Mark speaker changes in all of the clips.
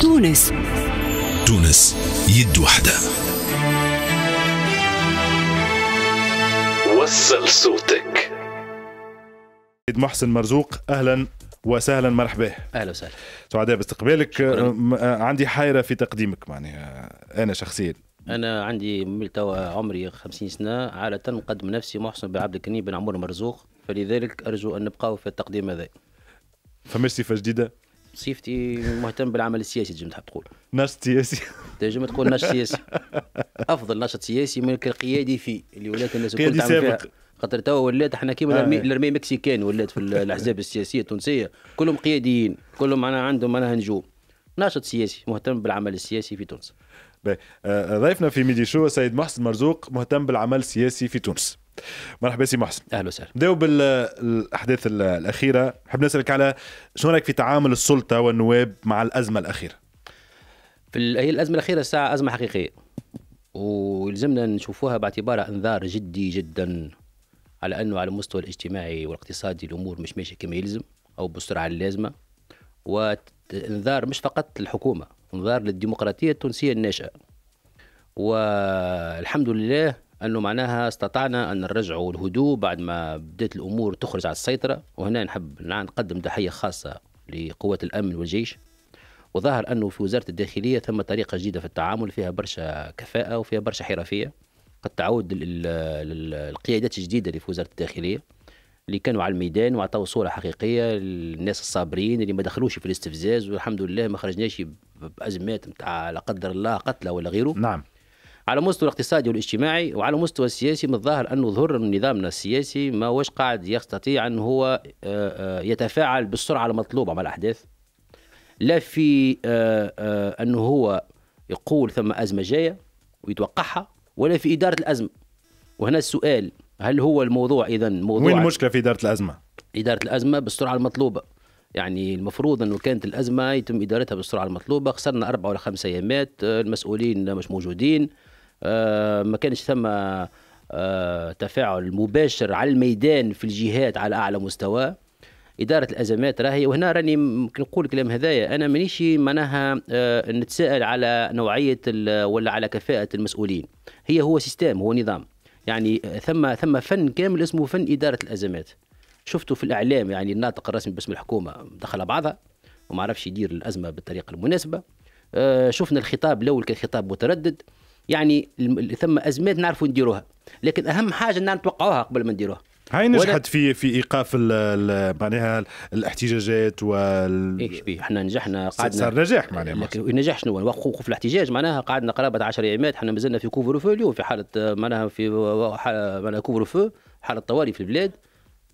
Speaker 1: تونس تونس يد وحدة وصل صوتك محسن مرزوق اهلا وسهلا مرحبا اهلا وسهلا سعداء باستقبالك أه، عندي حيره في تقديمك معني انا شخصيا
Speaker 2: انا عندي ملتوى عمري 50 سنه عاده نقدم نفسي محسن بن عبد الكريم بن عمر مرزوق فلذلك ارجو ان نبقاو في التقديم هذا فما صفه جديده صيفتي مهتم بالعمل السياسي تنجم تحب تقول ناشط سياسي تنجم تقول ناشط سياسي افضل ناشط سياسي من القيادي فيه اللي ولات الناس كلها تعمل فيها خاطر توا ولات احنا كيما آه. الرمي مكسيكان ولات في الاحزاب السياسيه التونسيه كلهم قياديين كلهم معناها عندهم معناها نجوم ناشط سياسي مهتم بالعمل السياسي في تونس آه، آه، ضيفنا في ميدي شو
Speaker 1: سيد محسن مرزوق مهتم بالعمل السياسي في تونس مرحبا سي محسن اهلا وسهلا نبداو بالاحداث الاخيره نحب نسالك على شنو رايك في تعامل السلطه والنواب
Speaker 2: مع الازمه الاخيره في هي الازمه الاخيره الساعه ازمه حقيقيه ويلزمنا نشوفوها باعتبارها انذار جدي جدا على انه على المستوى الاجتماعي والاقتصادي الامور مش ماشيه كما يلزم او بالسرعه اللازمه وانذار مش فقط للحكومه انذار للديمقراطيه التونسيه الناشئه والحمد لله انه معناها استطعنا ان نرجعوا الهدوء بعد ما بدات الامور تخرج على السيطره وهنا نحب نقدم تحيه خاصه لقوات الامن والجيش وظهر انه في وزاره الداخليه ثم طريقه جديده في التعامل فيها برشا كفاءه وفيها برشا حرفيه قد تعود للقيادات الجديده اللي في وزاره الداخليه اللي كانوا على الميدان وعطوا صوره حقيقيه للناس الصابرين اللي ما دخلوش في الاستفزاز والحمد لله ما خرجناش بازمات نتاع لا قدر الله قتلى ولا غيره نعم على مستوى الاقتصادي والاجتماعي وعلى مستوى السياسي من الظاهر أنه ظهر نظامنا السياسي ما واش قاعد يستطيع أن هو آه، آه، يتفاعل بالسرعة المطلوبة مع الأحداث لا في آه، أنه هو يقول ثم أزمة جاية ويتوقعها ولا في إدارة الأزمة وهنا السؤال هل هو الموضوع إذا موضوع وين المشكلة في إدارة الأزمة؟ إدارة الأزمة بالسرعة المطلوبة يعني المفروض انه كانت الازمه يتم ادارتها بالسرعه المطلوبه خسرنا اربع ولا خمس ايامات المسؤولين مش موجودين آه، ما كانش ثم آه، تفاعل مباشر على الميدان في الجهات على اعلى مستوى اداره الازمات راهي وهنا راني ممكن نقول الكلام هذايا انا مانيش معناها آه، نتساءل على نوعيه ولا على كفاءه المسؤولين هي هو سيستم هو نظام يعني ثم ثم فن كامل اسمه فن اداره الازمات شفتوا في الاعلام يعني الناطق الرسمي باسم الحكومه دخل بعضها وما عرفش يدير الازمه بالطريقه المناسبه شفنا الخطاب الاول كان خطاب متردد يعني ثم ازمات نعرفوا نديروها لكن اهم حاجه ان نتوقعوها قبل ما نديروها هاي نجحت في في ايقاف معناها الاحتجاجات وال ايش بيه احنا نجحنا قعدنا صار نجاح معناها لكن النجاح شنو وقوف الاحتجاج معناها قعدنا قرابه 10 ايامات احنا مازلنا في كوفر فو اليوم في حاله معناها في معناها كوفر فو حاله طوارئ في البلاد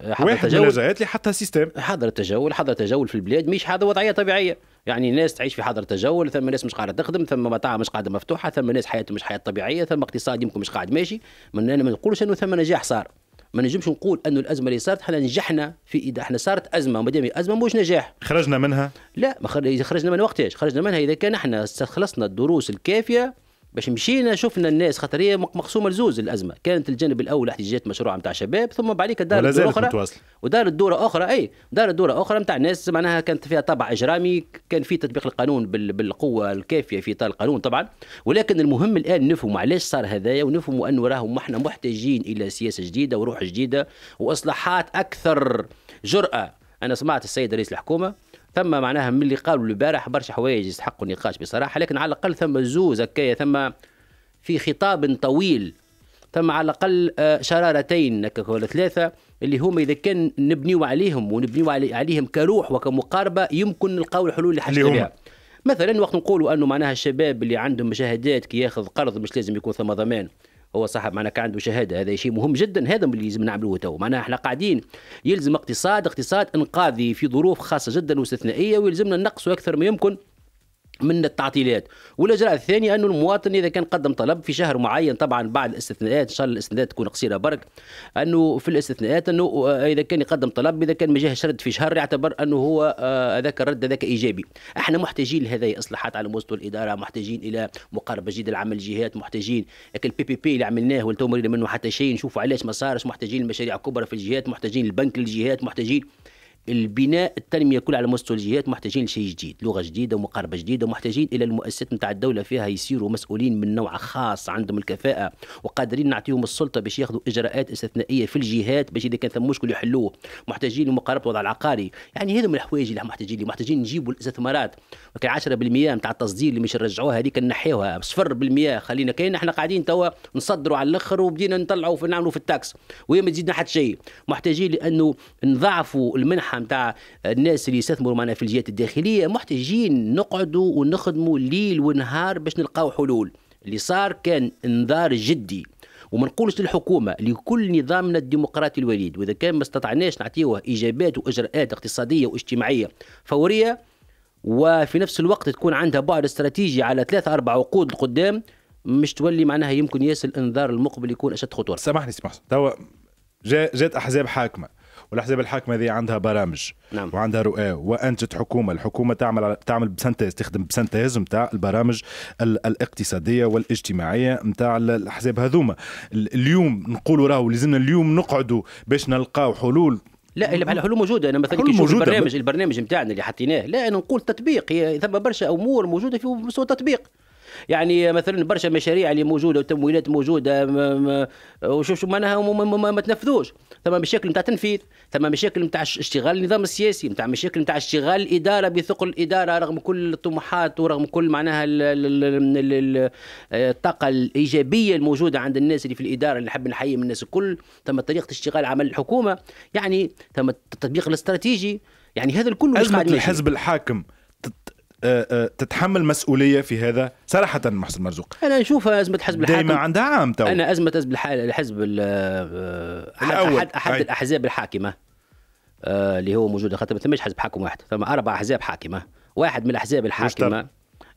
Speaker 2: حظر واحد التجول. من اللي حطها سيستم حضر التجول حضر التجول في البلاد مش هذا وضعيه طبيعيه يعني ناس تعيش في حظر تجول ثم ناس مش قاعده تخدم ثم مطاعم مش قاعده مفتوحه ثم ناس حياتهم مش حياه طبيعيه ثم اقتصاد يمكن مش قاعد ماشي من انا ما نقولش انه ثم نجاح صار ما نجمش نقول انه الازمه اللي صارت احنا نجحنا في اذا احنا صارت ازمه وما دام ازمه مش نجاح خرجنا منها لا ما خرجنا من وقتاش خرجنا منها اذا كان احنا استخلصنا الدروس الكافيه باش مشينا شفنا الناس خاطر هي مقسومه لزوز الازمه كانت الجانب الاول احتجاجات مشروع نتاع شباب ثم بعديك دار الدوره اخرى متواصل. ودار الدوره اخرى اي دار الدوره اخرى نتاع ناس معناها كانت فيها طابع اجرامي كان في تطبيق القانون بالقوه الكافيه في اطار القانون طبعا ولكن المهم الان نفهموا علاش صار هذايا ونفهموا انه راهم احنا محتاجين الى سياسه جديده وروح جديده واصلاحات اكثر جراه انا سمعت السيد رئيس الحكومه ثم معناها من اللي قالوا البارح برشا حوايج يستحقوا النقاش بصراحه لكن على الاقل ثم زوز هكايا ثم في خطاب طويل ثم على الاقل آه، شرارتين ولا ثلاثه اللي هما اذا كان نبنيو عليهم ونبنيو عليهم كروح وكمقاربه يمكن نلقاو الحلول اللي حشنا بها مثلا وقت نقولوا انه معناها الشباب اللي عندهم مشاهدات كي ياخذ قرض مش لازم يكون ثم ضمان هو صاحب معناها كان عنده شهاده هذا شيء مهم جدا هذا اللي لازم نعملوه تو معناها احنا قاعدين يلزم اقتصاد اقتصاد انقاذي في ظروف خاصه جدا واستثنائيه ويلزمنا نقصوا اكثر ما يمكن من التعطيلات والإجراء الثاني أنه المواطن إذا كان قدم طلب في شهر معين طبعا بعد الاستثناءات إن شاء الله الاستثناءات تكون قصيرة برك أنه في الاستثناءات أنه آه، إذا كان يقدم طلب إذا كان ما جاهش رد في شهر يعتبر أنه هو هذاك آه، الرد هذاك إيجابي احنا محتاجين لهذه إصلاحات على مستوى الإدارة محتاجين إلى مقاربة جديدة لعمل الجهات محتاجين لكن البي بي بي اللي عملناه والتو منه حتى شيء نشوفوا علاش ما صارش محتاجين المشاريع كبرى في الجهات محتاجين البنك للجهات محتاجين البناء التنميه كلها على مستوى الجهات محتاجين لشيء جديد لغه جديده ومقاربه جديده محتاجين الى المؤسسات نتاع الدوله فيها يصيروا مسؤولين من نوع خاص عندهم الكفاءه وقادرين نعطيهم السلطه باش ياخذوا اجراءات استثنائيه في الجهات باش اذا كان ثم مشكل يحلوه محتاجين لمقاربه الوضع العقاري يعني هذو من الحوايج اللي محتاجين اللي محتاجين نجيبوا الاستثمارات وكان 10% نتاع التصدير اللي مش نرجعوها هذيك نحيوها 0% خلينا كاين احنا قاعدين توا نصدروا على الاخر وبدينا نطلعوا في نعملوا في التاكس وهي ما تزيدنا حتى شيء محتاجين لانه نضعفوا المنحه نتاع الناس اللي يستثمروا معنا في الجهات الداخليه محتاجين نقعدوا ونخدموا ليل ونهار باش نلقاو حلول اللي صار كان انذار جدي وما نقولش للحكومه لكل نظامنا الديمقراطي الوليد واذا كان ما استطعناش نعطيوه اجابات واجراءات اقتصاديه واجتماعيه فوريه وفي نفس الوقت تكون عندها بعد استراتيجي على ثلاثة أربع عقود القدام مش تولي معناها يمكن ياس الانذار المقبل يكون اشد خطوره سامحني سامحني توا جات احزاب حاكمه
Speaker 1: والاحزاب الحاكمه هذه عندها برامج نعم. وعندها رؤى وانتجت حكومه الحكومه تعمل تعمل بسنتيز تخدم بسنتيز نتاع البرامج الاقتصاديه والاجتماعيه نتاع الاحزاب هذوما اليوم نقولوا راهو لازمنا اليوم نقعدوا باش نلقاو حلول
Speaker 2: لا بحال الحلول موجوده انا مثلا كي نشوف البرنامج البرنامج نتاعنا اللي حطيناه لا انا نقول تطبيق هي ثم برشا امور موجوده في مستوى التطبيق يعني مثلا برشا مشاريع اللي موجوده وتمويلات موجوده وشوف شو معناها ما تنفذوش ثم مشاكل نتاع تنفيذ ثم مشاكل نتاع اشتغال النظام السياسي نتاع مشاكل نتاع اشتغال الاداره بثقل الاداره رغم كل الطموحات ورغم كل معناها الطاقه الايجابيه الموجوده عند الناس اللي في الاداره اللي نحب نحيي من الناس الكل ثم طريقه اشتغال عمل الحكومه يعني ثم التطبيق الاستراتيجي يعني هذا الكل أزمة الحزب
Speaker 1: الحاكم آه، آه، تتحمل مسؤوليه في هذا صراحه محسن مرزوق
Speaker 2: انا نشوف ازمه حزب الحاكم دائما عندها عام تو انا ازمه حزب الحزب آه، الاول احد, أحد الاحزاب الحاكمه اللي هو موجود خاطر ما ثماش حزب حاكم واحد ثم اربع احزاب حاكمه واحد من الاحزاب الحاكمه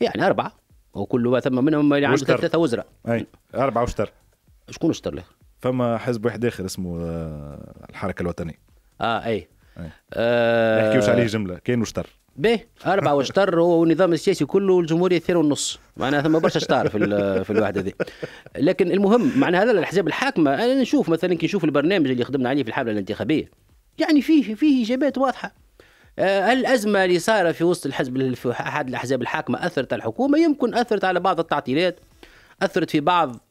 Speaker 2: يعني اربعه وكل ثم منهم اللي عنده ثلاثه وزراء
Speaker 1: اي اربعه وشتر شكون شتر له؟ فما حزب واحد اخر اسمه الحركه الوطنيه
Speaker 2: اه اي, أي. آه ما يحكيوش عليه
Speaker 1: جمله كاين وشتر
Speaker 2: به أربعة واشتر والنظام السياسي كله والجمهورية اثنين ونص معناها ثم برشا شطار في في الوحدة ذي لكن المهم معناها هذا الأحزاب الحاكمة أنا نشوف مثلا كي نشوف البرنامج اللي خدمنا عليه في الحملة الانتخابية يعني فيه فيه إجابات واضحة آه، الأزمة اللي صارت في وسط الحزب في أحد الأحزاب الحاكمة أثرت على الحكومة يمكن أثرت على بعض التعطيلات أثرت في بعض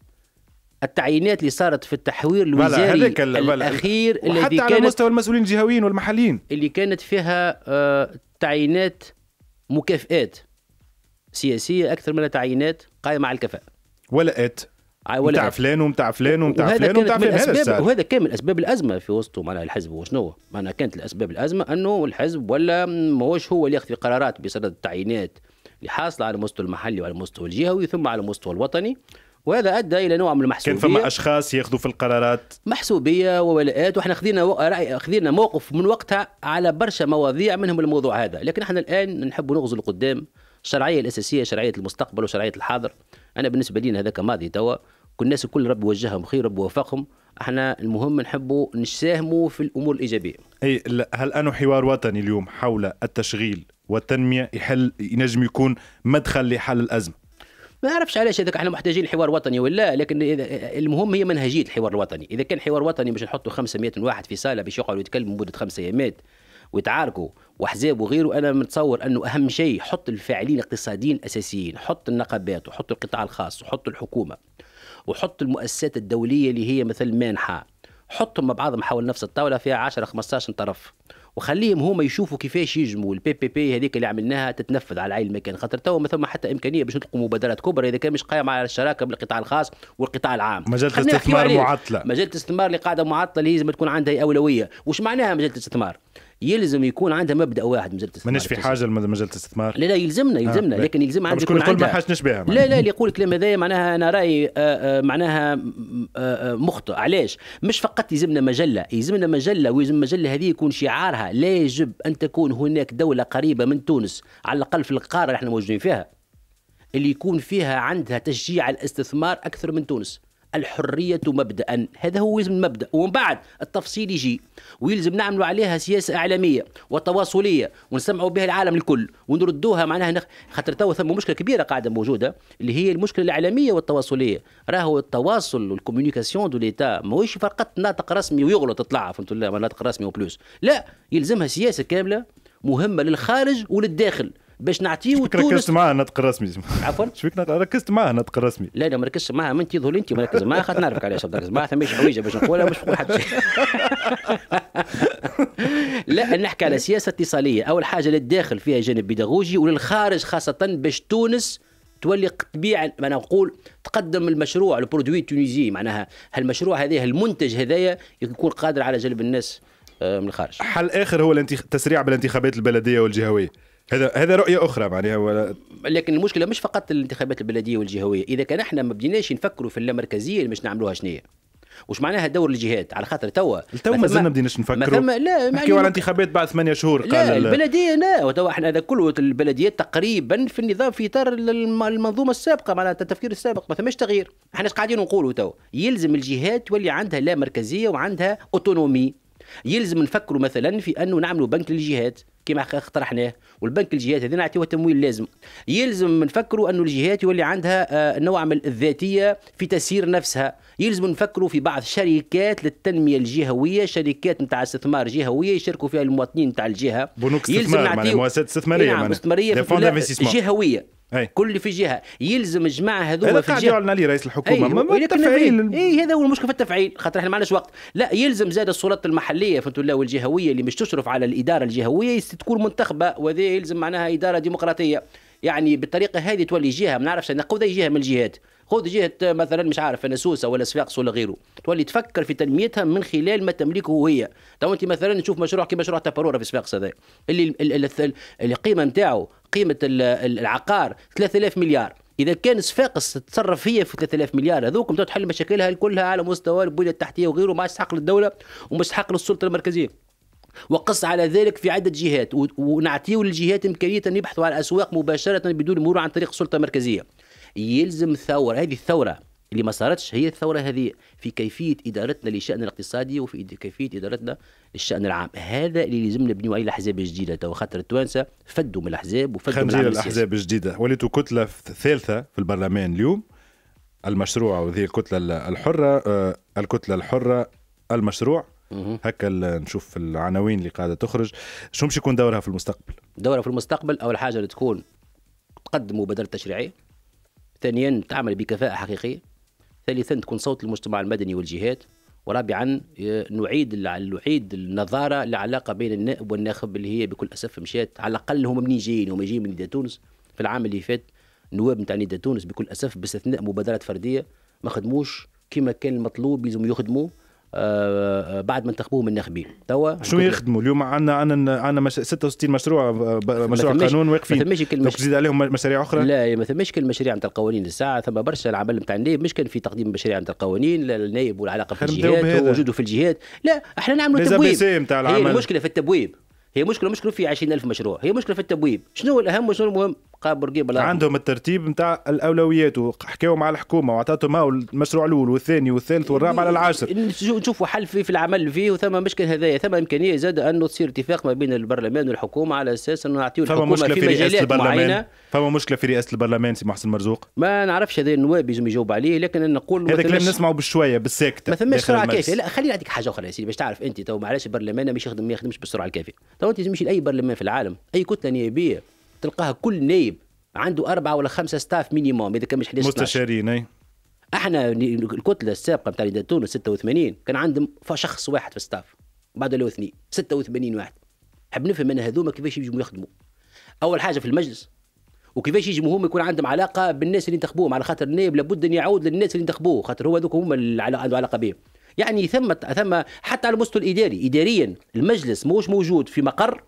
Speaker 2: التعيينات اللي صارت في التحوير الوزاري الاخير الذي كانت على مستوى المسؤولين الجهويين والمحليين اللي كانت فيها آه، تعيينات مكافئات سياسيه اكثر من تعيينات قائمه على الكفاءه ولا ات آه، متاع فلان ومتاع فلان ومتاع فلان ومتاع فلان هذا كان من اسباب الازمه في وسطه معناها الحزب وشنو معناها كانت الاسباب الازمه انه الحزب ولا ماهوش هو اللي ياخذ قرارات بصدد التعيينات اللي حاصله على المستوى المحلي وعلى المستوى الجهوي ثم على المستوى الوطني وهذا ادى الى نوع من المحسوبيه كان فما اشخاص ياخذوا في القرارات محسوبيه وولاءات واحنا خذينا راي خذينا موقف من وقتها على برشا مواضيع منهم الموضوع هذا لكن احنا الان نحب نغزو لقدام الشرعيه الاساسيه شرعيه المستقبل وشرعيه الحاضر انا بالنسبه لي هذاك ماضي توا كل الناس الكل رب وجههم خير رب وفقهم احنا المهم نحبوا نساهموا في الامور الايجابيه
Speaker 1: اي هل انه حوار وطني اليوم حول التشغيل والتنميه يحل ينجم يكون مدخل لحل الازمه
Speaker 2: ما نعرفش علاش هذاك احنا محتاجين الحوار الوطني ولا لكن المهم هي منهجيه الحوار الوطني اذا كان حوار وطني باش نحطوا 500 واحد في صاله باش يقعدوا يتكلموا مده خمس ايامات ويتعاركوا واحزاب وغيره انا متصور انه اهم شيء حط الفاعلين الاقتصاديين الاساسيين حط النقابات وحط القطاع الخاص وحط الحكومه وحط المؤسسات الدوليه اللي هي مثل مانحه حطهم مع بعضهم حول نفس الطاوله فيها 10 15 طرف وخليهم هما يشوفوا كيفاش يجموا البي بي بي هذيك اللي عملناها تتنفذ على عين المكان خاطر تو ما ثم حتى امكانيه باش نلقوا مبادرات كبرى اذا كان مش قائمه على الشراكه بين القطاع الخاص والقطاع العام مجال الاستثمار معطله مجال الاستثمار اللي قاعده معطله اللي لازم تكون عندها اولويه وش معناها مجال الاستثمار يلزم يكون عندها مبدا واحد مجله الاستثمار مانيش في حاجه لمجله الاستثمار لا لا يلزمنا آه، يلزمنا آه. لكن يلزم عندها يكون عندها ما حاجنش بها لا لا اللي يقول الكلام هذا معناها انا رايي آه، آه، معناها مخطئ علاش مش فقط يلزمنا مجله يلزمنا مجله ويلزم المجله هذه يكون شعارها لا يجب ان تكون هناك دوله قريبه من تونس على الاقل في القاره اللي احنا موجودين فيها اللي يكون فيها عندها تشجيع الاستثمار اكثر من تونس الحرية مبدأ هذا هو المبدأ ومن بعد التفصيل يجي ويلزم نعملوا عليها سياسة إعلامية وتواصلية ونسمعوا بها العالم الكل ونردوها معناها نخ... خاطر تو ثم مشكلة كبيرة قاعدة موجودة اللي هي المشكلة الإعلامية والتواصلية راهو التواصل والكوميونيكاسيون دو ليتا ماهوش فقط ناطق رسمي ويغلط تطلع فهمت ولا ناطق رسمي وبلوس لا يلزمها سياسة كاملة مهمة للخارج وللداخل باش نعطيه تونس ركزت معاه النطق الرسمي عفوا شبيك ركزت معاه النطق الرسمي لا لا ما ركزتش معاه انت تظهر انت ما ركزتش معاه خاطر نعرفك علاش ما معاه ثماش حويجه باش نقولها مش نقول حتى شيء لا نحكي على سياسه اتصاليه اول حاجه للداخل فيها جانب بيداغوجي وللخارج خاصه باش تونس تولي تبيع ما نقول تقدم المشروع البرودوي التونيزي معناها هالمشروع هذا المنتج هذايا يكون قادر على جلب الناس آه، من الخارج حل
Speaker 1: اخر هو تسريع بالانتخابات البلديه والجهويه هذا هذا رؤيه اخرى معناها ولا
Speaker 2: لكن المشكله مش فقط الانتخابات البلديه والجهويه اذا كان احنا ما بديناش نفكروا في اللامركزيه اللي باش نعملوها شنو وش معناها دور الجهات على خاطر توا توا مازلنا ما بديناش نفكروا ما لا نحكيو يعني على انتخابات بعد ثمانية شهور قال لا البلديه لا وتوا احنا هذا كله البلديات تقريبا في النظام في اطار المنظومه السابقه معناها التفكير السابق ما ثماش تغيير احنا ايش قاعدين نقولوا توا يلزم الجهات تولي عندها لا مركزيه وعندها اوتونومي يلزم نفكروا مثلا في انه نعملوا بنك للجهات كما اقترحناه والبنك الجهات هذه نعطيوها تمويل لازم يلزم نفكروا انه الجهات يولي عندها آه، نوع من الذاتيه في تسيير نفسها يلزم نفكروا في بعض شركات للتنميه الجهويه شركات نتاع استثمار جهويه يشاركوا فيها المواطنين نتاع الجهه بنوك استثمار معناها مؤسسات استثماريه نعم استثماريه جهويه أي. كل في جهه يلزم الجماعه هذوما في جهه هذا لي رئيس الحكومه أي. أيوة، ما التفعيل اي إيه، هذا هو المشكل في التفعيل خاطر احنا ما عندناش وقت لا يلزم زاد السلطات المحليه فهمت الله والجهويه اللي مش تشرف على الاداره الجهويه تكون منتخبه وهذا يلزم معناها اداره ديمقراطيه يعني بالطريقه هذه تولي جهه ما نعرفش نقود اي جهه من الجهات خذ جهه مثلا مش عارف انا سوسه ولا صفاقس ولا غيره تولي تفكر في تنميتها من خلال ما تملكه هي تو انت مثلا نشوف مشروع كي مشروع تبرورة في صفاقس هذا اللي القيمه نتاعو قيمه العقار 3000 مليار اذا كان صفاقس تتصرف هي في 3000 مليار هذوكم تحل مشاكلها كلها على مستوى البنيه التحتيه وغيره ما يستحق للدوله وما يستحق للسلطه المركزيه وقص على ذلك في عدة جهات ونعطيه للجهات إمكانية أن يبحثوا على الأسواق مباشرة بدون مرور عن طريق السلطة المركزية يلزم ثورة هذه الثورة اللي ما صارتش هي الثوره هذه في كيفيه ادارتنا للشان الاقتصادي وفي كيفيه ادارتنا للشان العام هذا اللي لازم نبنيو عليه الاحزاب الجديده تو خاطر التوانسه فدوا من الاحزاب وفدوا من الاحزاب
Speaker 1: الجديده وليتوا كتله ثالثه في البرلمان اليوم المشروع وهي الكتله الحره آه الكتله الحره المشروع هكا نشوف العناوين اللي قاعده تخرج شو مش يكون دورها في المستقبل
Speaker 2: دورها في المستقبل اول حاجه تكون تقدم مبادره تشريعيه ثانيا تعمل بكفاءه حقيقيه ثالثا تكون صوت المجتمع المدني والجهات ورابعا آه، نعيد نعيد النظاره للعلاقه بين النائب والناخب اللي هي بكل اسف مشات على الاقل هم منين جايين هما جايين من نيدا تونس في العام اللي فات النواب نتاع نيدا تونس بكل اسف باستثناء مبادرات فرديه ما خدموش كما كان المطلوب لازم يخدموا بعد ما انتخبوه من الناخبين توا شنو يخدموا
Speaker 1: اليوم عندنا عندنا عندنا مش... 66 مشروع مشروع قانون واقفين ما مش... تزيد عليهم
Speaker 2: مشاريع اخرى لا ما ثماش كل مشاريع نتاع القوانين الساعه ثم برشا العمل نتاع النائب مش كان في تقديم مشاريع نتاع القوانين النائب والعلاقه في الجهات ووجوده في الجهات لا احنا نعملوا تبويب هي المشكله في التبويب هي مشكله مشكله في 20000 مشروع هي مشكله في التبويب شنو الاهم وشنو المهم بقى بورقيبه
Speaker 1: عندهم الترتيب نتاع الاولويات وحكاوا مع الحكومه وعطاتهم هاو المشروع الاول
Speaker 2: والثاني والثالث والرابع على العاشر نشوفوا حل فيه في العمل فيه وثم مشكل هذايا ثم امكانيه زاد انه تصير اتفاق ما بين البرلمان والحكومه على اساس انه نعطيو الحكومه مشكلة في, في رئاسه البرلمان فما
Speaker 1: مشكله في رئاسه البرلمان سي محسن مرزوق
Speaker 2: ما نعرفش هذا النواب يجم يجاوب عليه لكن نقول هذا كلام نسمعه
Speaker 1: بالشويه بالساكته ما ثماش سرعه كافيه لا
Speaker 2: خليني نعطيك حاجه اخرى يا سيدي باش تعرف انت تو معلش البرلمان ما يخدم ما يخدمش بالسرعه الكافيه تو انت تمشي لاي برلمان في العالم اي كتله نيابيه تلقاها كل نايب عنده أربعة ولا خمسة ستاف مينيموم إذا كان مش 11 مستشارين أي احنا الكتله السابقه بتاع تونس 86 كان عندهم شخص واحد في الستاف بعد لو اثنين 86 واحد حب نفهم انا هذوما كيفاش يجموا يخدموا اول حاجه في المجلس وكيفاش يجموا هم يكون عندهم علاقه بالناس اللي ينتخبوهم على خاطر النائب لابد ان يعود للناس اللي ينتخبوه خاطر هو هذوك هما اللي عنده علاقه بهم يعني ثم ثم حتى على المستوى الاداري اداريا المجلس موش موجود في مقر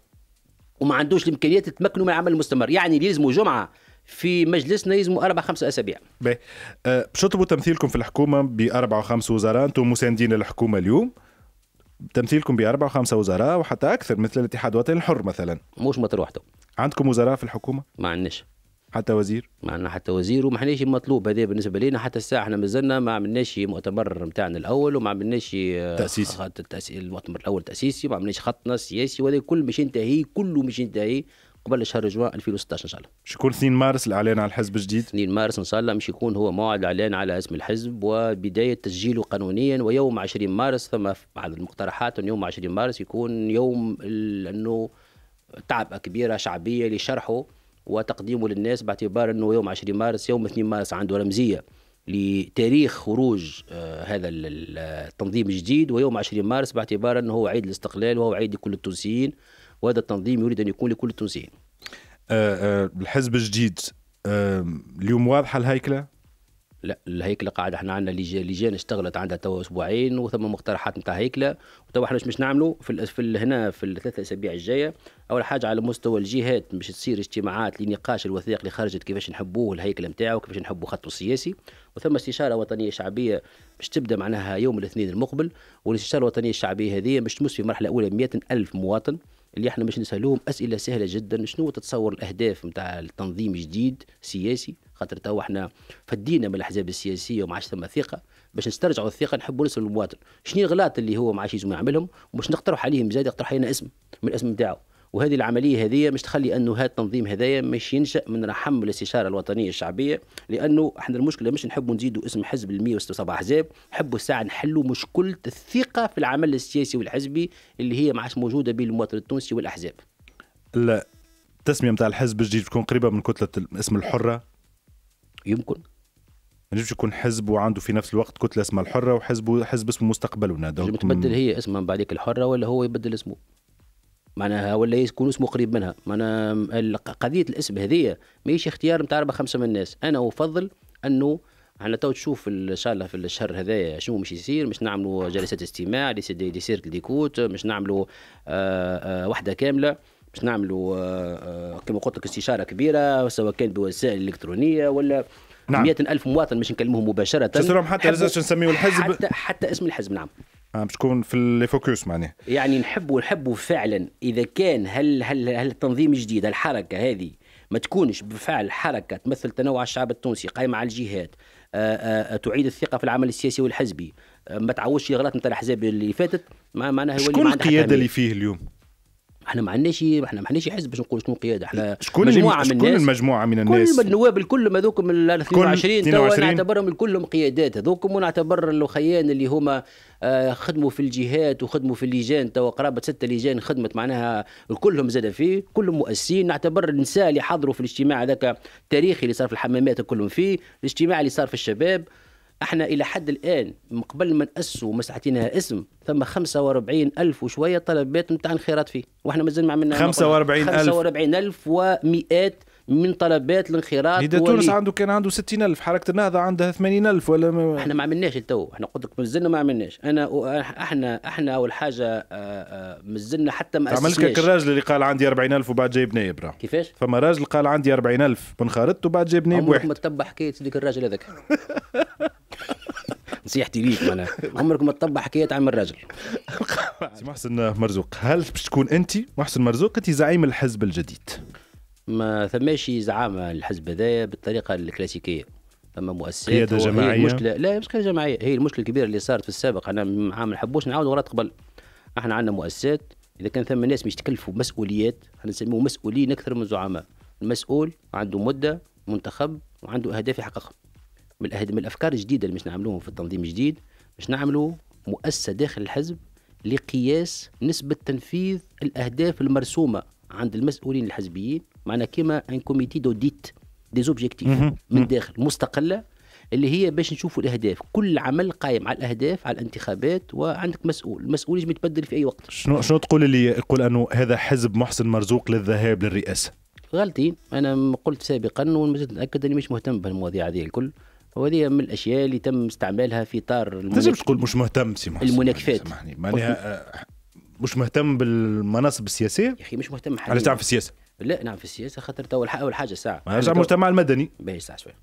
Speaker 2: وما عندوش الامكانيات يتمكنوا من العمل المستمر يعني يلزموا جمعه في مجلسنا يلزموا اربع خمسة اسابيع.
Speaker 1: باهي أه، باش تطلبوا تمثيلكم في الحكومه باربع وخمس وزراء انتم مساندين الحكومه اليوم تمثيلكم باربع وخمسه وزراء وحتى اكثر مثل الاتحاد الوطني الحر مثلا. مش مطر عندكم وزراء في الحكومه؟
Speaker 2: ما عندناش. حتى وزير معنا حتى وزير وما حناش مطلوب هذا بالنسبه لنا حتى الساعه احنا مازلنا ما عملناش مؤتمر نتاعنا الاول وما عملناش تاسيس المؤتمر الاول تاسيسي وما عملناش خطنا السياسي وهذا كل مش ينتهي كله مش ينتهي قبل شهر جوان 2016 ان شاء الله مش يكون 2 مارس الاعلان على الحزب الجديد 2 مارس ان شاء الله مش يكون هو موعد الاعلان على اسم الحزب وبدايه تسجيله قانونيا ويوم 20 مارس ثم بعض المقترحات ان يوم 20 مارس يكون يوم انه تعبئه كبيره شعبيه لشرحه وتقديمه للناس باعتبار انه يوم 20 مارس يوم 2 مارس عنده رمزيه لتاريخ خروج آه، هذا التنظيم الجديد ويوم 20 مارس باعتبار انه هو عيد الاستقلال وهو عيد لكل التونسيين وهذا التنظيم يريد ان يكون لكل التونسيين.
Speaker 1: أه أه الحزب الجديد
Speaker 2: أه اليوم
Speaker 1: واضحه الهيكله؟
Speaker 2: لا الهيكله قاعده احنا عندنا لجان اشتغلت عندها توا اسبوعين وثم مقترحات نتاع هيكله وتوا احنا باش نعملوا في في هنا في الثلاثة اسابيع الجايه اول حاجه على مستوى الجهات باش تصير اجتماعات لنقاش الوثائق اللي خرجت كيفاش نحبوه الهيكله نتاعو كيفاش نحبوا خطه السياسي وثم استشاره وطنيه شعبيه باش تبدا معناها يوم الاثنين المقبل والاستشاره الوطنيه الشعبيه هذه باش تمس في مرحله اولى 100 الف مواطن اللي احنا باش نسالوهم اسئله سهله جدا شنو تتصور الاهداف نتاع التنظيم الجديد سياسي خاطر توا احنا فدينا من الاحزاب السياسيه وما عادش ثم ثقه باش نسترجعوا الثقه نحبوا نسال المواطن شنو الغلط اللي هو ما عادش يجم يعملهم ومش نقترح عليهم زاد يقترح علينا اسم من الاسم نتاعو وهذه العمليه هذه مش تخلي انه هذا التنظيم هذايا مش ينشا من رحم الاستشاره الوطنيه الشعبيه لانه احنا المشكله مش نحبوا نزيدوا اسم حزب ال 107 احزاب نحبوا الساعه نحلوا مشكله الثقه في العمل السياسي والحزبي اللي هي ما عادش موجوده بين المواطن التونسي والاحزاب
Speaker 1: لا التسميه نتاع الحزب الجديد تكون قريبه من كتله اسم الحره يمكن ما ينجمش يكون حزب وعنده في نفس الوقت كتله اسمها
Speaker 2: الحره وحزب حزب اسمه مستقبلنا نجم تبدل هي اسمها بعديك الحره ولا هو يبدل اسمه معناها ولا يكون اسمه قريب منها معناها قضيه الاسم هذه ماهيش اختيار نتاع اربع خمسه من الناس انا افضل انه احنا تو تشوف ان شاء الله في الشهر هذايا شنو مش يصير مش نعملوا جلسات استماع دي سيركل ديكوت مش نعملوا آه، آه، وحده كامله باش نعملوا آه، آه، كما قلت لك استشاره كبيره سواء كان بوسائل الكترونيه ولا نعم. مئة ألف مواطن باش نكلمهم مباشرة تسرهم حتى لازمش نسميه الحزب حتى,
Speaker 1: حتى اسم الحزب نعم مش آه، تكون في الفوكس معناها
Speaker 2: يعني نحبوا نحبوا فعلا إذا كان هل هل هل التنظيم الجديد الحركة هذه ما تكونش بفعل حركة تمثل تنوع الشعب التونسي قائمة على الجهات آآ آآ تعيد الثقة في العمل السياسي والحزبي ما تعوضش الأغلاط نتاع الأحزاب اللي فاتت معناها شكون القيادة اللي فيه اليوم؟ احنا ما عندناش احنا ما عندناش حزب باش نقول شكون قياده احنا شكون مجموعه من الناس شكون المجموعه من الناس كل النواب الكل هذوك من 22 تو نعتبرهم كلهم قيادات هذوك ونعتبر الاخيان اللي هما آه، خدموا في الجهات وخدموا في اللجان توا قرابه ستة لجان خدمت معناها كلهم زاد فيه كلهم مؤسسين نعتبر النساء اللي حضروا في الاجتماع هذاك التاريخي اللي صار في الحمامات كلهم فيه الاجتماع اللي صار في الشباب احنا الى حد الان قبل ما ناسوا مساحتنا اسم ثم 45 الف وشويه طلبات نتاع انخراط فيه واحنا مازال ما عملنا 45 الف 45 الف ومئات من طلبات الانخراط اذا تونس عنده كان عنده 60000 حركه النهضه عندها 80000 ولا ما... احنا ما عملناش تو احنا قلت لك مازلنا ما عملناش انا احنا احنا اول حاجه آه، آه، مازلنا حتى ما عملت لك الراجل
Speaker 1: اللي قال عندي 40000 وبعد جايب نايب راه كيفاش فما راجل قال عندي 40000 وانخرطت وبعد جايب نايب واحد ما
Speaker 2: تتبع حكايه ذيك الراجل هذاك نصيحتي ليك معناها عمرك ما تطبع حكايات تعمل الراجل
Speaker 1: سي محسن مرزوق هل باش تكون انت محسن مرزوق انت زعيم الحزب الجديد
Speaker 2: ما ثماش زعامه الحزب هذايا بالطريقه الكلاسيكيه فما مؤسسات قياده جماعيه المشكله لا مش قياده جماعيه هي المشكله الكبيره اللي صارت في السابق انا ما نحبوش نعاود ورات قبل احنا عندنا مؤسسات اذا كان ثم ناس مش تكلفوا مسؤوليات احنا نسميهم مسؤولين اكثر من زعماء المسؤول عنده مده منتخب وعنده اهداف يحققها من الافكار الجديده اللي مش نعملوهم في التنظيم الجديد باش نعملوا مؤسسه داخل الحزب لقياس نسبه تنفيذ الاهداف المرسومه عند المسؤولين الحزبيين معنا كيما ان كوميتي دوديت دي زوبجيكتيف من داخل مستقله اللي هي باش نشوفوا الاهداف كل عمل قايم على الاهداف على الانتخابات وعندك مسؤول المسؤول يجب يتبدل في اي وقت
Speaker 1: شنو شنو تقول اللي يقول انه هذا حزب محسن مرزوق للذهاب للرئاسه
Speaker 2: غلطي انا قلت سابقا ومازلت نتاكد اني مش مهتم بالمواضيع هذه الكل وهذه من الاشياء اللي تم استعمالها في اطار المناكفات
Speaker 1: تقول مش مهتم سي
Speaker 2: المناكفات سمحني معناها آه،
Speaker 1: مش مهتم بالمناصب
Speaker 2: السياسيه يا اخي مش مهتم حاليا علاش تعرف في السياسه لا نعم في السياسه خاطر تو اول حاجه ساعه علاش المجتمع المدني باهي ساعه شويه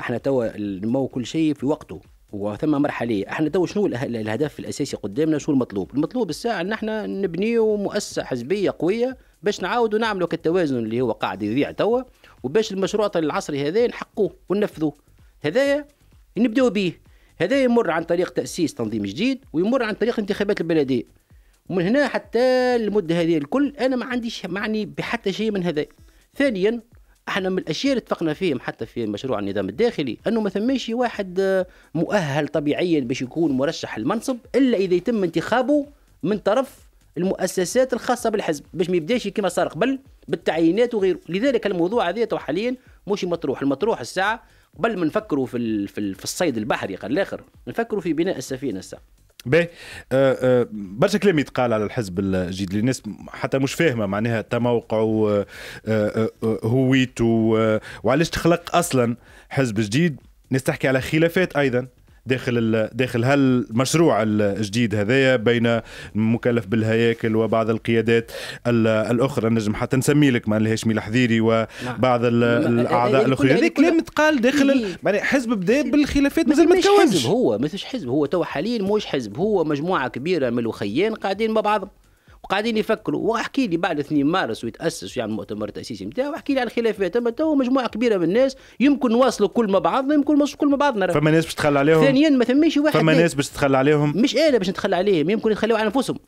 Speaker 2: احنا تو نمو كل شيء في وقته وثم مرحلية احنا تو شنو الهدف الاساسي قدامنا شنو المطلوب المطلوب الساعه ان احنا نبنيو مؤسسه حزبيه قويه باش نعاودوا نعملوا كالتوازن اللي هو قاعد يضيع توا وباش المشروع العصري هذا نحقوه وننفذوه هذايا نبداو به هذا يمر عن طريق تاسيس تنظيم جديد ويمر عن طريق انتخابات البلديه ومن هنا حتى المده هذه الكل انا ما عنديش معني بحتى شيء من هذا ثانيا احنا من الاشياء اللي اتفقنا فيهم حتى في مشروع النظام الداخلي انه ما ثماش واحد آه، مؤهل طبيعيا باش يكون مرشح المنصب الا اذا يتم انتخابه من طرف المؤسسات الخاصه بالحزب باش ما يبداش كما صار قبل بالتعيينات وغيره لذلك الموضوع هذا حاليا مش مطروح المطروح الساعه قبل ما نفكروا في في الصيد البحري قال الاخر نفكروا في بناء السفينه الساعه
Speaker 1: باهي آه، برشا كلام يتقال على الحزب الجديد الناس حتى مش فاهمه معناها تموقعه آه، آه، هويته وعلاش تخلق اصلا حزب جديد ناس تحكي على خلافات ايضا داخل داخل هالمشروع الجديد هذايا بين مكلف بالهياكل وبعض القيادات الاخرى نجم حتى نسمي لك مع الهاشمي الحذيري وبعض نعم. الاعضاء يعني الاخرين هذا كلام
Speaker 2: تقال داخل إيه. معناها حزب بدا إيه. بالخلافات مازال ما تكونش حزب هو ما فيش حزب هو تو حاليا مش حزب هو مجموعه كبيره من الوخيان قاعدين مع بعضهم وقاعدين يفكروا واحكي لي بعد 2 مارس ويتاسس ويعمل يعني المؤتمر التاسيسي نتاعو واحكي لي على الخلافات اما تو مجموعه كبيره من الناس يمكن نواصلوا كل ما بعضنا يمكن نواصلوا كل ما بعضنا فما ناس باش تخلى عليهم ثانيا ما ثماش واحد فما ناس باش تخلى عليهم مش انا باش نتخلى عليهم يمكن يتخلوا على انفسهم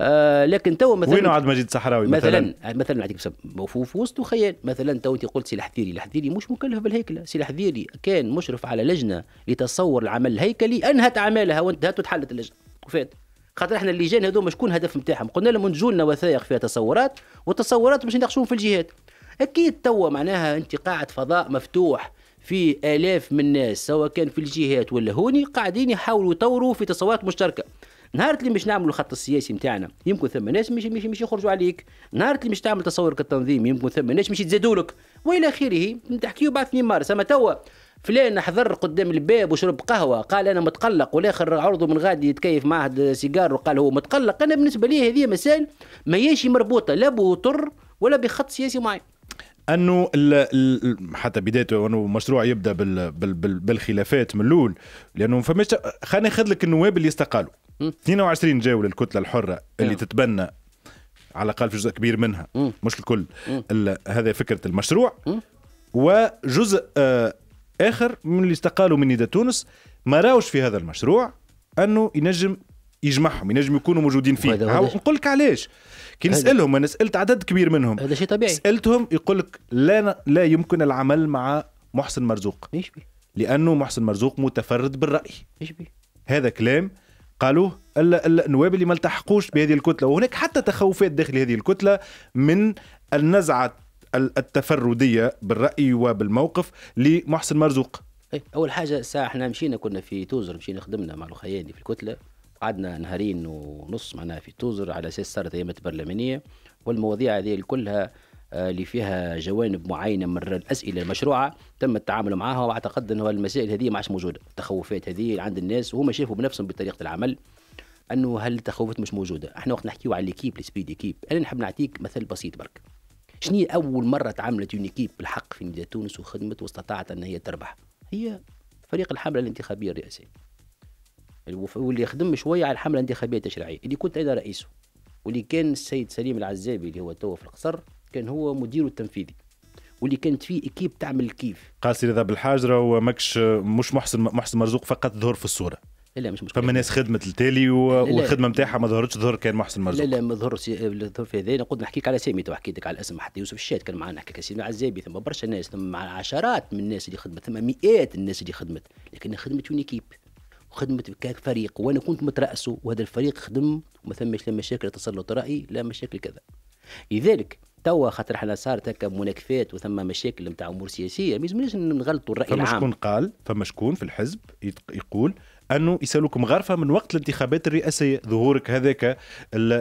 Speaker 2: آه لكن تو مثلا وين عاد مجيد الصحراوي مثلا مثلا, آه، نعطيك نعطيك في وسط وخيال مثلا تو انت قلت سي الحذيري الحذيري مش مكلف بالهيكله سي الحذيري كان مشرف على لجنه لتصور العمل الهيكلي انهت اعمالها وانتهت وتحلت اللجنه وفات خاطر احنا اللجان هذوما شكون الهدف نتاعهم قلنا لهم انتجوا لنا وثائق فيها تصورات والتصورات باش يناقشوهم في الجهات اكيد توا معناها انت قاعد فضاء مفتوح في الاف من الناس سواء كان في الجهات ولا هوني قاعدين يحاولوا يطوروا في تصورات مشتركه نهار اللي مش نعملوا الخط السياسي نتاعنا يمكن ثم ناس مش مش مش يخرجوا عليك نهار اللي مش تعمل تصورك التنظيم يمكن ثم ناس مش يتزادوا لك والى اخره تحكيوا بعد 2 مارس اما توا فلان حضر قدام الباب وشرب قهوه قال انا متقلق والاخر عرضه من غادي يتكيف معه سيجار وقال هو متقلق انا بالنسبه لي هذه مسائل ماهيش مربوطه لا بوتر ولا بخط سياسي معين
Speaker 1: انه الـ الـ حتى بدايته انه مشروع يبدا بالـ بالـ بالـ بالخلافات من الاول لانه فماش خلينا ناخذ لك النواب اللي استقالوا 22 جاوا للكتله الحره اللي نعم. تتبنى على الاقل في جزء كبير منها مش الكل هذا فكره المشروع وجزء آه اخر من اللي استقالوا من نيدا تونس ما راوش في هذا المشروع انه ينجم يجمعهم ينجم يكونوا موجودين فيه نقول لك علاش كي نسالهم انا سالت عدد كبير منهم هذا شيء طبيعي سالتهم يقول لك لا لا يمكن العمل مع محسن مرزوق يشبي لانه محسن مرزوق متفرد بالراي يشبي هذا كلام قالوه النواب اللي ما التحقوش بهذه الكتله وهناك حتى تخوفات داخل هذه الكتله من النزعه التفرديه بالراي
Speaker 2: وبالموقف لمحسن مرزوق طيب، اول حاجه الساعه احنا مشينا كنا في توزر مشينا خدمنا مع الخياني في الكتله قعدنا نهارين ونص معناها في توزر على اساس صارت ايامات برلمانيه والمواضيع هذه كلها آه، اللي فيها جوانب معينه من الاسئله المشروعه تم التعامل معها واعتقد انه المسائل هذه ما عادش موجوده التخوفات هذه عند الناس وهم شافوا بنفسهم بطريقه العمل انه هل التخوفات مش موجوده احنا وقت نحكيو على ليكيب السبيد كيب انا نحب نعطيك مثل بسيط برك شنو اول مره تعاملت يونيكيب بالحق في مدينه تونس وخدمت واستطاعت ان هي تربح هي فريق الحمله الانتخابيه الرئاسيه واللي خدم شويه على الحمله الانتخابيه التشريعيه اللي كنت انا رئيسه واللي كان السيد سليم العزابي اللي هو توا في القصر كان هو مديره التنفيذي واللي كانت فيه اكيب تعمل كيف
Speaker 1: قاسي رضا بالحاجره وماكش مش محسن محسن مرزوق فقط ظهر في الصوره لا مش مشكله فما ناس خدمت التالي و... والخدمه نتاعها ما ظهرتش ظهر كان محسن مرزوق
Speaker 2: لا لا ما ظهرش سي... ظهر في هذا نقول نحكيك على سامي تو حكيت لك على الاسم حتى يوسف الشات كان معنا حكيك سيدنا عزابي ثم برشا ناس ثم عشرات من الناس اللي خدمت ثم مئات الناس اللي خدمت لكن خدمت اون ايكيب وخدمت كفريق وانا كنت مترأسه وهذا الفريق خدم وما ثمش لا مشاكل تسلط رأي لا مشاكل كذا لذلك توا خاطر احنا صارت هكا مناكفات وثم مشاكل نتاع امور سياسيه ما يلزمناش نغلطوا الراي العام فما شكون
Speaker 1: قال فما شكون في الحزب يقول انه يسالوكم غرفه من وقت الانتخابات الرئاسيه ظهورك هذاك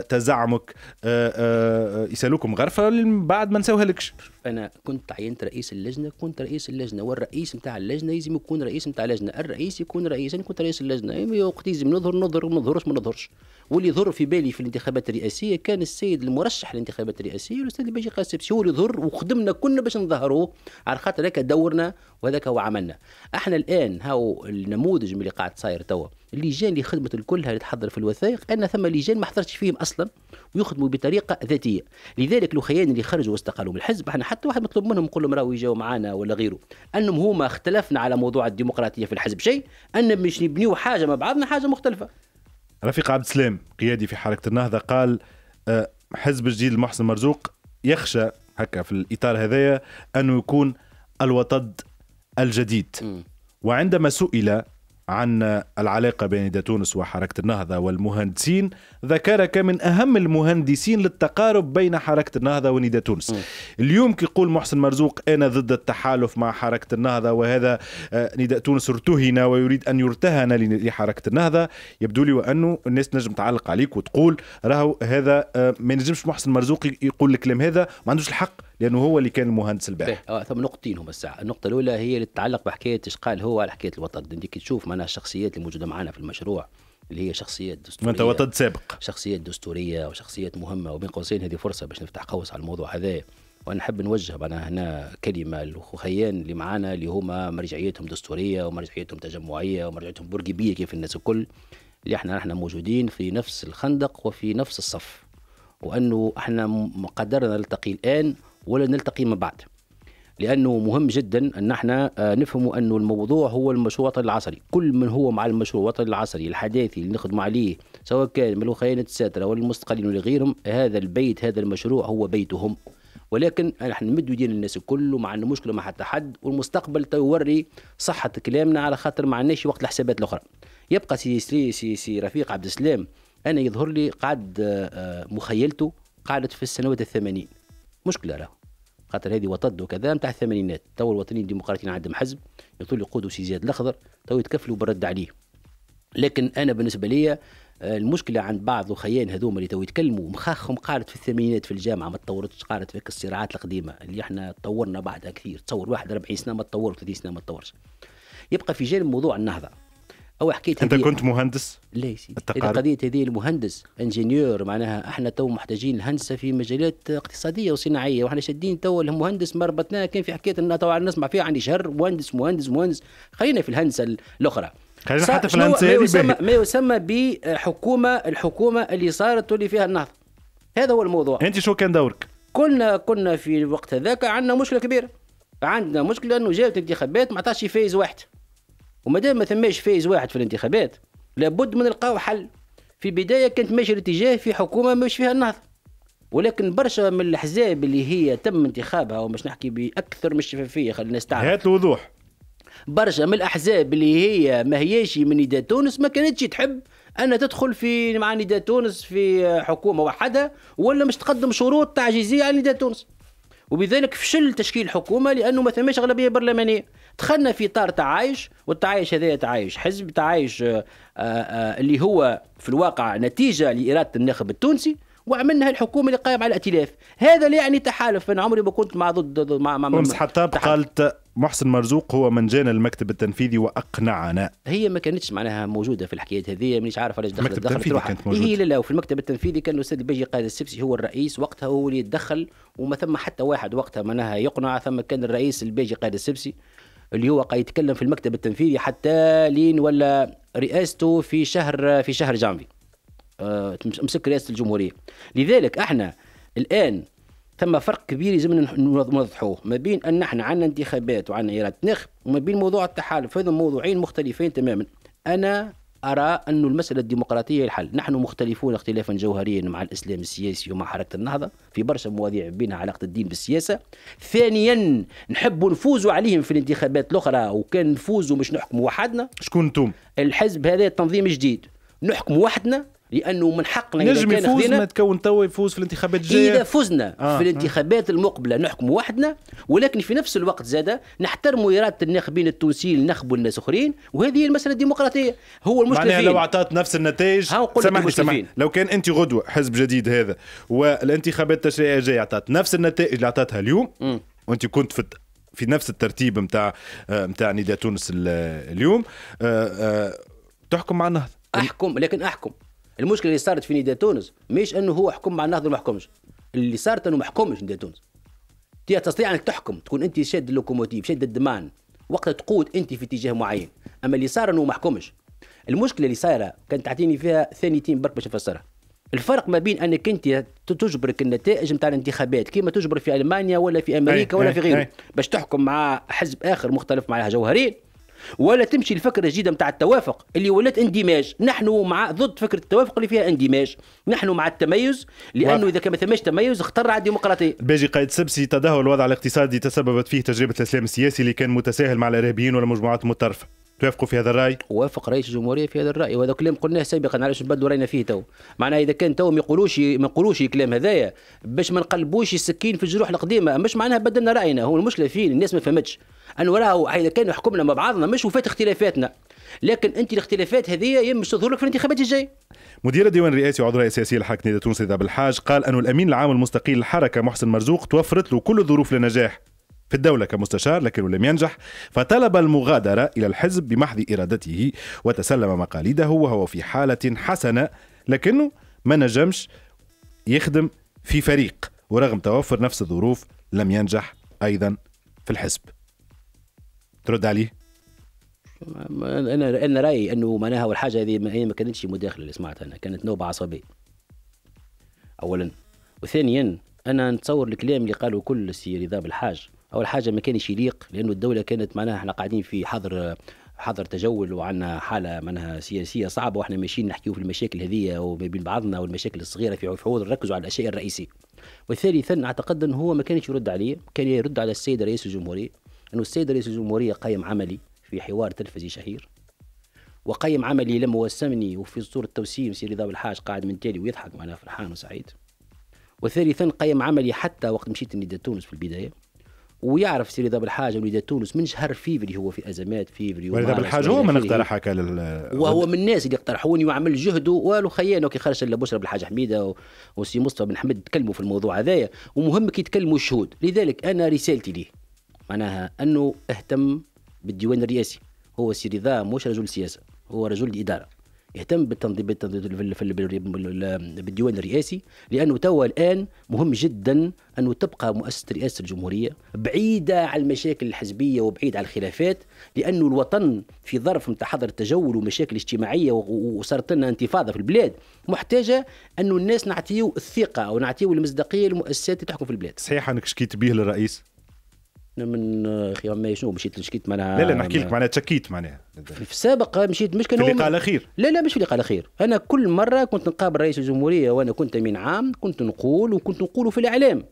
Speaker 1: تزعمك آه،
Speaker 2: آه، يسالوكم غرفه بعد ما نساوهالكش انا كنت عينت رئيس اللجنه كنت رئيس اللجنه والرئيس نتاع اللجنه يلزم يكون رئيس نتاع اللجنه الرئيس يكون رئيس انا كنت رئيس اللجنه أيوة، وقت يلزم نظهر نظهر ما نظهرش ما نظهرش واللي يظهر في بالي في الانتخابات الرئاسيه كان السيد المرشح للانتخابات الرئاسيه الاستاذ باجي قاسم هو اللي يظهر وخدمنا كنا باش نظهروه على خاطر هذاك دورنا وهذاك هو عملنا احنا الان هاو النموذج اللي قاعد صاير صاير توا اللجان اللي خدمت كلها اللي تحضر في الوثائق ان ثم لجان ما حضرتش فيهم اصلا ويخدموا بطريقه ذاتيه لذلك الخيان اللي خرجوا واستقالوا من الحزب احنا حتى واحد مطلوب منهم نقول لهم راهو يجاو معنا ولا غيره انهم هما اختلفنا على موضوع الديمقراطيه في الحزب شيء ان مش نبنيو حاجه مع بعضنا حاجه مختلفه
Speaker 1: رفيق عبد السلام قيادي في حركه النهضه قال آه، حزب الجديد المحسن مرزوق يخشى هكا في الاطار هذايا انه يكون الوطد الجديد م. وعندما سئل عن العلاقة بين تونس وحركة النهضة والمهندسين ذكرك من أهم المهندسين للتقارب بين حركة النهضة ونيدا تونس م. اليوم كيقول محسن مرزوق أنا ضد التحالف مع حركة النهضة وهذا آه، نيدا تونس ارتهن ويريد أن يرتهن لحركة النهضة يبدو لي وأنه الناس نجم تعلق عليك وتقول راهو هذا آه، ما ينجمش محسن مرزوق يقول الكلام هذا ما عندوش الحق لانه هو اللي كان المهندس الباحث
Speaker 2: اه ثم نقطتين هما الساعه النقطه الاولى هي اللي تتعلق بحكايه قال هو على حكايه الوطن انت كي تشوف معناها الشخصيات اللي موجوده معنا في المشروع اللي هي شخصيات دستوريه ما وطد سابق شخصيات دستوريه وشخصيات مهمه وبين قوسين هذه فرصه باش نفتح قوس على الموضوع هذا وانا نحب نوجه انا هنا كلمه للخيان اللي معانا اللي هما مرجعيتهم دستوريه ومرجعيتهم تجمعيه ومرجعيتهم برجبيه كيف الناس الكل اللي احنا احنا موجودين في نفس الخندق وفي نفس الصف وانه احنا مقدرنا نلتقي الان ولا نلتقي من بعد لانه مهم جدا ان احنا آه، نفهم انه الموضوع هو المشروع الوطني العصري، كل من هو مع المشروع الوطني العصري الحداثي اللي نخدم عليه سواء كان من الخيانة الساترة ولا المستقلين ولا غيرهم، هذا البيت هذا المشروع هو بيتهم. ولكن احنا نمدوا يدين الناس الكل وما عندنا مشكله مع حتى حد والمستقبل توري صحه كلامنا على خاطر ما عندناش وقت الحسابات الاخرى. يبقى سي سي سي, سي رفيق عبد السلام انا يظهر لي قعد آه، مخيلته قعدت في السنوات الثمانين مشكله راه خاطر هذه وطد وكذا نتاع الثمانينات تو الوطنيين الديمقراطيين عندهم حزب يطول يقودوا سي زياد الاخضر تو يتكفلوا بالرد عليه لكن انا بالنسبه لي آه، المشكله عند بعض الخيان هذوما اللي تو يتكلموا مخاخهم قالت في الثمانينات في الجامعه ما تطورتش قالت في الصراعات القديمه اللي احنا تطورنا بعدها كثير تصور واحد 40 سنه ما تطور 30 سنه ما تطورش يبقى في جانب موضوع النهضه او حكيت انت كنت مهندس؟ لا سيدي القضيه هذه المهندس انجينيور معناها احنا تو محتاجين الهندسه في مجالات اقتصاديه وصناعيه واحنا شادين تو المهندس ما ربطناه كان في حكايه ان طبعا نسمع فيها عندي شهر مهندس مهندس مهندس خلينا في الهندسه الاخرى خلينا حتى في الهندسه ما يسمى, ما يسمى بحكومه الحكومه اللي صارت واللي فيها النهضه هذا هو الموضوع انت شو كان دورك؟ كنا كنا في الوقت هذاك عندنا مشكله كبيره عندنا مشكله انه جابت انتخابات ما عطاش فايز واحد وما دام ما ثماش فايز واحد في الانتخابات لابد من نلقاو حل في بداية كانت ماشي الاتجاه في حكومة مش فيها النهضة ولكن برشا من الاحزاب اللي هي تم انتخابها ومش نحكي باكثر من الشفافيه خلينا نستعمل هات الوضوح برشا من الاحزاب اللي هي ما هياش من نداء تونس ما كانتش تحب ان تدخل في مع نداء تونس في حكومه وحدها ولا مش تقدم شروط تعجيزيه على نداء تونس وبذلك فشل تشكيل الحكومه لانه ما ثماش اغلبيه برلمانيه دخلنا في اطار تعايش والتعايش هذا تعايش حزب تعايش آه، آه، آه، اللي هو في الواقع نتيجه لاراده الناخب التونسي وعملنا الحكومه اللي قائمه على الائتلاف هذا لا يعني تحالف انا عمري ما كنت مع ضد مع مع حطاب قالت
Speaker 1: محسن مرزوق هو من جانا المكتب التنفيذي واقنعنا
Speaker 2: هي ما كانتش معناها موجوده في الحكايات هذه مانيش عارف علاش دخلت دخلت موجوده هي لا لا وفي المكتب التنفيذي كان الاستاذ بيجي قائد السبسي هو الرئيس وقتها هو اللي يتدخل وما ثم حتى واحد وقتها معناها يقنع ثم كان الرئيس البيجي قائد السبسي اللي هو قاعد يتكلم في المكتب التنفيذي حتى لين ولا رئاسته في شهر في شهر جانفي آه، مسك رئاسه الجمهوريه لذلك احنا الان ثم فرق كبير لازم نوضحوه ما بين ان احنا عندنا انتخابات وعندنا اراده نخب وما بين موضوع التحالف هذو موضوعين مختلفين تماما انا أرى أن المسألة الديمقراطية الحل نحن مختلفون اختلافا جوهريا مع الإسلام السياسي ومع حركة النهضة في برشا مواضيع بينها علاقة الدين بالسياسة ثانيا نحب نفوزوا عليهم في الانتخابات الأخرى وكان نفوزوا ومش نحكموا وحدنا شكون انتم؟ الحزب هذا تنظيم جديد نحكم وحدنا لانه من حقنا نجم يفوز ما
Speaker 1: تكون توا يفوز في الانتخابات الجايه اذا فزنا آه. في آه. الانتخابات
Speaker 2: المقبله نحكم وحدنا ولكن في نفس الوقت زاده نحترموا اراده الناخبين التونسيين نخبوا الناس اخرين وهذه المساله الديمقراطيه هو المشكل معناها لو
Speaker 1: اعطت نفس النتائج سامحني سامحني لو كان انت غدوه حزب جديد هذا
Speaker 2: والانتخابات
Speaker 1: التشريعيه الجايه اعطت نفس النتائج اللي اعطتها اليوم م. وانت كنت في في نفس الترتيب
Speaker 2: نتاع نتاع نداء تونس اليوم آه، آه، تحكم مع النهضه احكم لكن احكم المشكله اللي صارت في نيدا تونس مش انه هو حكم مع النهضه ما حكمش اللي صارت انه ما حكمش نيدا تونس تي تستطيع انك تحكم تكون انت شاد اللوكوموتيف شاد الدمان وقتها تقود انت في اتجاه معين اما اللي صار انه ما حكمش المشكله اللي صايره كانت تعطيني فيها ثانيتين برك باش نفسرها الفرق ما بين انك انت تجبرك النتائج نتاع الانتخابات كما تجبر في المانيا ولا في امريكا ولا في غيره باش تحكم مع حزب اخر مختلف مع جوهرين ولا تمشي الفكره الجديده متاع التوافق اللي ولات اندماج نحن مع ضد فكره التوافق اللي فيها اندماج نحن مع التميز لانه واحد. اذا كان ما ثماش تميز اخترع الديمقراطيه
Speaker 1: باجي قائد سبسي تدهور الوضع الاقتصادي تسببت فيه تجربه الاسلام السياسي اللي
Speaker 2: كان متساهل مع الارهابيين والمجموعات المتطرفه توافقوا في هذا الراي؟ وافق رئيس الجمهوريه في هذا الراي وهذا كلام قلناه سابقا علاش نبدلوا راينا فيه تو معناها اذا كان تو ما يقولوش ما يقولوش الكلام هذايا باش ما نقلبوش السكين في الجروح القديمه مش معناها بدلنا راينا هو المشكله فين الناس ما فهمتش انه راهو اذا كان حكمنا مع بعضنا مش وفات اختلافاتنا لكن انت الاختلافات هذه مش تظهر لك في الانتخابات الجايه
Speaker 1: مدير الديوان الرئاسي وعضو رئيس الحاكم نادي تونس اذا بالحاج قال انه الامين العام المستقيل للحركه محسن مرزوق توفرت له كل الظروف للنجاح في الدولة كمستشار لكنه لم ينجح فطلب المغادرة إلى الحزب بمحض إرادته وتسلم مقاليده وهو في حالة حسنة لكنه ما نجمش يخدم في فريق ورغم توفر نفس الظروف لم ينجح أيضا في الحزب ترد عليه
Speaker 2: انا انا رايي انه معناها والحاجه هذه هي ما كانتش مداخله اللي سمعتها انا كانت نوبه عصبيه اولا وثانيا انا نتصور الكلام اللي قالوا كل السي رضا بالحاج اول حاجه ما كانش يليق لانه الدوله كانت معناها احنا قاعدين في حظر حظر تجول وعندنا حاله معناها سياسيه صعبه واحنا ماشيين نحكيو في المشاكل هذه وما بين بعضنا والمشاكل الصغيره في حوض نركزوا على الاشياء الرئيسيه. وثالثا اعتقد انه هو ما كانش يرد عليه، كان يرد على السيد رئيس الجمهوريه انه السيد رئيس الجمهوريه قيم عملي في حوار تلفزي شهير وقيم عملي لما وسمني وفي صورة توسيم سي رضا الحاج قاعد من تالي ويضحك معناها فرحان وسعيد وثالثا قيم عملي حتى وقت مشيت تونس في البداية ويعرف سيري ذا الحاجة وليد تونس من شهر فيفري هو في ازمات فيفري وليد الحاجة هو من اقترحك لل وهو من الناس اللي اقترحوني وعمل جهده والو خيانه كي خرج إلا بشرى بالحاجة حميده وسي مصطفى بن حمد تكلموا في الموضوع هذايا ومهم كي يتكلموا الشهود لذلك انا رسالتي ليه معناها انه اهتم بالديوان الرئاسي هو سيري ذا مش رجل سياسه هو رجل اداره اهتم بالتنظيم بالديوان الرئاسي لانه توا الان مهم جدا انه تبقى مؤسسه رئاسه الجمهوريه بعيده عن المشاكل الحزبيه وبعيد عن الخلافات لانه الوطن في ظرف نتاع حظر التجول ومشاكل اجتماعيه وصارت لنا انتفاضه في البلاد محتاجه انه الناس نعطيو الثقه ونعطيو المصداقيه للمؤسسات اللي تحكم في البلاد. صحيح انك شكيت به للرئيس؟ من خيام ما شنو مشيت لشكيت معناها لا لا نحكي لك معناها تشكيت معناها في السابق مشيت مش كان في اللقاء الاخير لا لا مش في اللقاء الاخير انا كل مره كنت نقابل رئيس الجمهوريه وانا كنت من عام كنت نقول وكنت نقول في الاعلام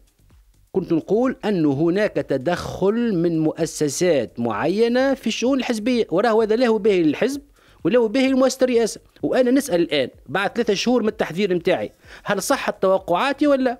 Speaker 2: كنت نقول أن هناك تدخل من مؤسسات معينة في الشؤون الحزبية وراه هذا له به للحزب وله به المؤسسة الرئاسة وأنا نسأل الآن بعد ثلاثة شهور من التحذير نتاعي هل صحت توقعاتي ولا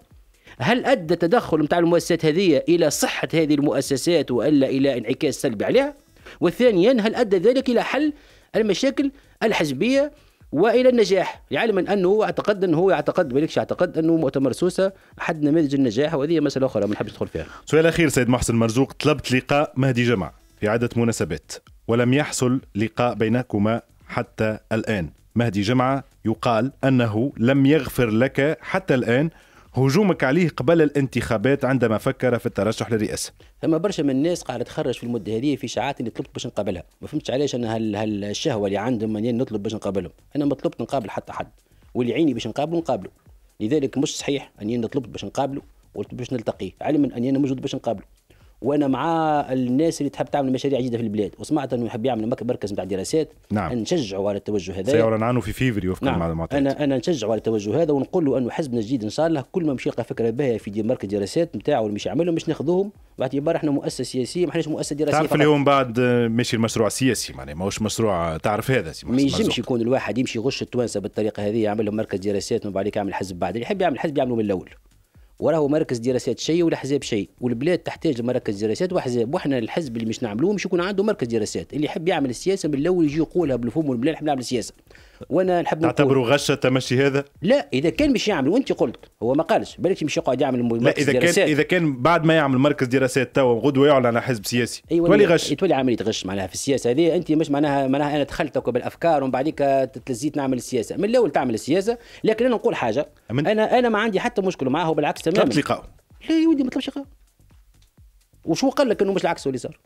Speaker 2: هل ادى تدخل نتاع المؤسسات هذه الى صحه هذه المؤسسات والا الى انعكاس سلبي عليها؟ وثانيا هل ادى ذلك الى حل المشاكل الحزبيه والى النجاح لعلم انه هو اعتقد انه هو يعتقد مالكش اعتقد انه مؤتمر سوسه احد نماذج النجاح وهذه مساله اخرى ما نحبش ندخل فيها.
Speaker 1: سؤال اخير سيد محسن مرزوق طلبت لقاء مهدي جمع في عده مناسبات ولم يحصل لقاء بينكما حتى الان. مهدي جمعه يقال انه لم يغفر لك حتى الان هجومك عليه قبل الانتخابات عندما فكر في الترشح للرئاسه
Speaker 2: ثم برشا من الناس قاعده تخرج في المده هذه في شاعات اللي طلبت باش نقابلها ما فهمتش علاش انا هالشهوه اللي عندهم من نطلب باش نقابلهم انا ما طلبت نقابل حتى حد واللي عيني باش نقابله نقابله لذلك مش صحيح اني انا طلبت باش نقابله قلت باش نلتقيه علما اني انا موجود باش نقابله وانا مع الناس اللي تحب تعمل مشاريع جديده في البلاد وسمعت انه يحب يعمل مركز نتاع دراسات نعم نشجعوا على التوجه هذا سيارة نعانو
Speaker 1: في فيفري وفق نعم. المعلومات
Speaker 2: انا انا نشجعوا على التوجه هذا ونقول له انه حزبنا الجديد ان شاء الله كل ما مشي يلقى فكره باهيه في مركز دراسات نتاعو اللي مش يعملهم مش ناخذوهم باعتبار احنا مؤسسه سياسيه ما احناش مؤسسه دراسيه تعرف اليوم
Speaker 1: بعد ماشي المشروع السياسي معناه ماهوش مشروع تعرف هذا ما ينجمش
Speaker 2: يكون الواحد يمشي يغش التوانسه بالطريقه هذه يعمل لهم مركز دراسات ومن بعد يعمل حزب بعد اللي يحب يعمل حزب يعمله من الاول وراه مركز دراسات شيء والاحزاب شيء والبلاد تحتاج لمراكز دراسات واحزاب وحنا الحزب اللي مش نعملوه مش يكون عنده مركز دراسات اللي يحب يعمل السياسه من الاول يجي يقولها بالفم والبلاد نحب نعمل سياسه وانا نحب تعتبره غش تمشي هذا؟ لا اذا كان مش يعمل وانت قلت هو ما قالش بالك مش يقعد يعمل مركز لا اذا دراسات. كان اذا
Speaker 1: كان بعد ما يعمل مركز دراسات توا غدوه يعلن على حزب سياسي أيوة تولي غش
Speaker 2: تولي عمليه غش معناها في السياسه هذه انت مش معناها معناها انا دخلتك بالافكار ومن بعديك تلزيت نعمل السياسه من الاول تعمل السياسه لكن انا نقول حاجه أمن. انا انا ما عندي حتى مشكل معاه بالعكس تماما طلبت لقاء لا يا ودي ما طلبش لقاء وشو قال لك انه مش العكس اللي صار؟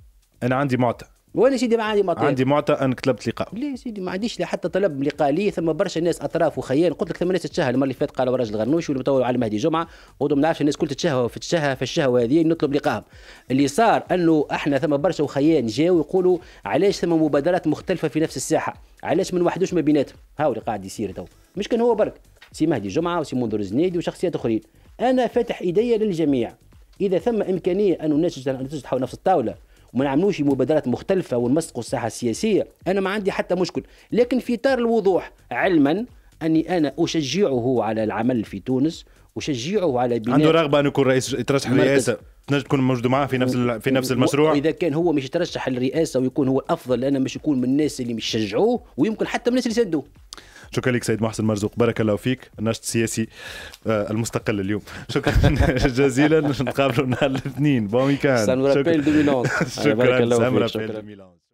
Speaker 2: انا عندي معتى وانا سيدي ما عندي مطالب عندي معطى انك طلبت لقاء لا سيدي ما عنديش لا حتى طلب لقاء لي ثم برشا ناس اطراف وخيان قلت لك ثم ناس تشهى المره اللي فاتت قالوا راجل غنوش واللي تو على مهدي جمعه قلت ما نعرفش الناس كل تتشهى في الشهوه في الشهوه هذه نطلب لقاهم اللي صار انه احنا ثم برشا وخيان جاوا يقولوا علاش ثم مبادرات مختلفه في نفس الساحه علاش ما نوحدوش ما بيناتهم ها اللي قاعد يصير تو مش كان هو برك سي مهدي جمعه وسي منذر الزنيدي وشخصيات اخرين انا فاتح ايديا للجميع اذا ثم امكانيه ان الناس تجد نفس الطاوله وما نعملوش مبادرات مختلفه ونمسقوا الساحه السياسيه انا ما عندي حتى مشكل لكن في اطار الوضوح علما اني انا اشجعه على العمل في تونس اشجعه على بناء عنده رغبه
Speaker 1: انه يكون رئيس يترشح للرئاسه تنجم تكون موجود معاه في نفس في نفس المشروع اذا
Speaker 2: كان هو مش يترشح للرئاسه ويكون هو الافضل لانه مش يكون من الناس اللي مش يشجعوه ويمكن حتى من الناس اللي سدوه
Speaker 1: شكرا لك سيد محسن مرزوق بارك الله فيك الناشط السياسي آه، المستقل اليوم شكرا جزيلا نتقابلوا نهار الاثنين بون ويكاند شكرا شكرا سان ميلانز